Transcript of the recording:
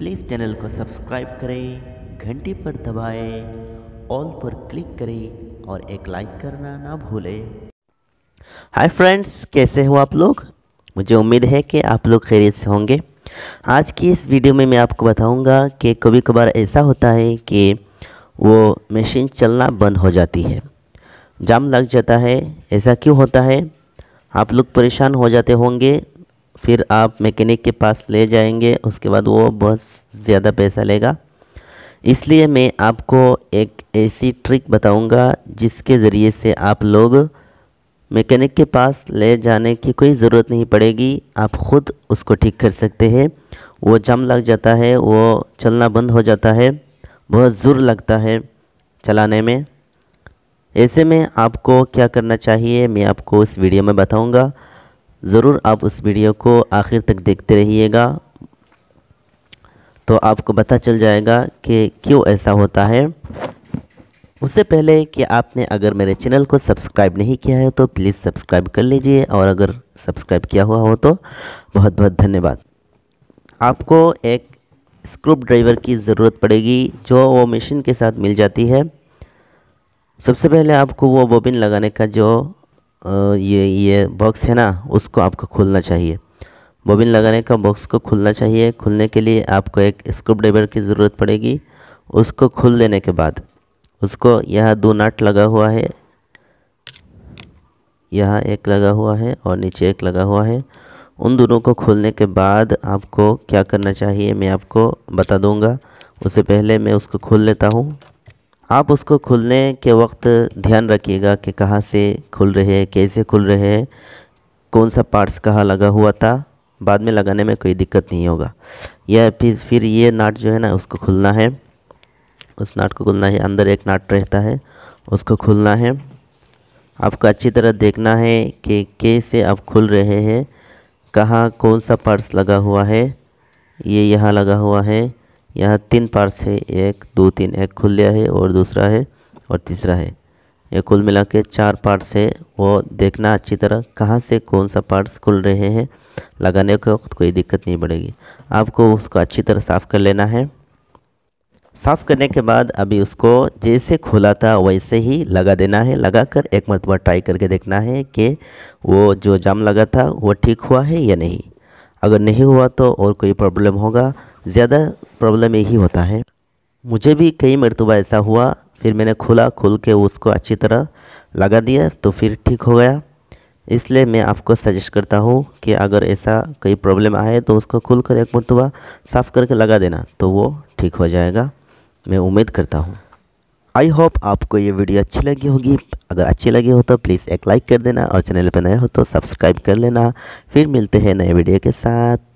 please channel को subscribe करें घंटी पर दबाएं ऑल पर क्लिक करें और एक लाइक करना ना भूलें हाय फ्रेंड्स कैसे हो आप लोग मुझे उम्मीद है कि आप लोग खैरियत से होंगे आज की इस वीडियो में मैं आपको बताऊंगा कि कभी कभार ऐसा होता है कि वो मशीन चलना बंद हो जाती है जाम लग जाता है ऐसा क्यों होता है आप लोग परेशान हो जाते होंगे फिर आप मैकेनिक के पास ले जाएंगे उसके बाद वो बहुत ज़्यादा पैसा लेगा इसलिए मैं आपको एक ऐसी ट्रिक बताऊंगा जिसके ज़रिए से आप लोग मैकेनिक के पास ले जाने की कोई ज़रूरत नहीं पड़ेगी आप ख़ुद उसको ठीक कर सकते हैं वो जम लग जाता है वो चलना बंद हो जाता है बहुत ज़ुर लगता है चलाने में ऐसे में आपको क्या करना चाहिए मैं आपको इस वीडियो में बताऊंगा ज़रूर आप उस वीडियो को आखिर तक देखते रहिएगा तो आपको पता चल जाएगा कि क्यों ऐसा होता है उससे पहले कि आपने अगर मेरे चैनल को सब्सक्राइब नहीं किया है तो प्लीज़ सब्सक्राइब कर लीजिए और अगर सब्सक्राइब किया हुआ हो तो बहुत बहुत धन्यवाद आपको एक स्क्रूप ड्राइवर की ज़रूरत पड़ेगी जो वो मशीन के साथ मिल जाती है सबसे पहले आपको वो बोबिन लगाने का जो ये ये बॉक्स है ना उसको आपको खोलना चाहिए बॉबिन लगाने का बॉक्स को खुलना चाहिए खुलने के लिए आपको एक स्क्रूप ड्राइवर की ज़रूरत पड़ेगी उसको खुल देने के बाद उसको यह दो नट लगा हुआ है यह एक लगा हुआ है और नीचे एक लगा हुआ है उन दोनों को खोलने के बाद आपको क्या करना चाहिए मैं आपको बता दूंगा उससे पहले मैं उसको खोल लेता हूँ आप उसको खुलने के वक्त ध्यान रखिएगा कि कहाँ से खुल रहे है कैसे खुल रहे हैं कौन सा पार्ट्स कहाँ लगा हुआ था बाद में लगाने में कोई दिक्कत नहीं होगा या फिर फिर ये नाट जो है ना उसको खुलना है उस नाट को खुलना है अंदर एक नाट रहता है उसको खुलना है आपको अच्छी तरह देखना है कि कैसे आप खुल रहे हैं कहाँ कौन सा पार्ट्स लगा हुआ है ये यहाँ लगा हुआ है यहाँ तीन पार्ट्स है एक दो तीन एक खुल गया है और दूसरा है और तीसरा है ये कुल मिला के चार पार्ट्स है वो देखना अच्छी तरह कहाँ से कौन सा पार्ट्स खुल रहे हैं लगाने के वक्त कोई दिक्कत नहीं पड़ेगी आपको उसको अच्छी तरह साफ़ कर लेना है साफ़ करने के बाद अभी उसको जैसे खोला था वैसे ही लगा देना है लगाकर एक मरतबा ट्राई करके देखना है कि वो जो जाम लगा था वो ठीक हुआ है या नहीं अगर नहीं हुआ तो और कोई प्रॉब्लम होगा ज़्यादा प्रॉब्लम यही होता है मुझे भी कई मरतबा ऐसा हुआ फिर मैंने खुला खुल के उसको अच्छी तरह लगा दिया तो फिर ठीक हो गया इसलिए मैं आपको सजेस्ट करता हूँ कि अगर ऐसा कोई प्रॉब्लम आए तो उसको खुल कर एक मरतबा साफ़ करके लगा देना तो वो ठीक हो जाएगा मैं उम्मीद करता हूँ आई होप आपको ये वीडियो अच्छी लगी होगी अगर अच्छे लगे हो तो प्लीज़ एक लाइक कर देना और चैनल पर नए हो तो सब्सक्राइब कर लेना फिर मिलते हैं नए वीडियो के साथ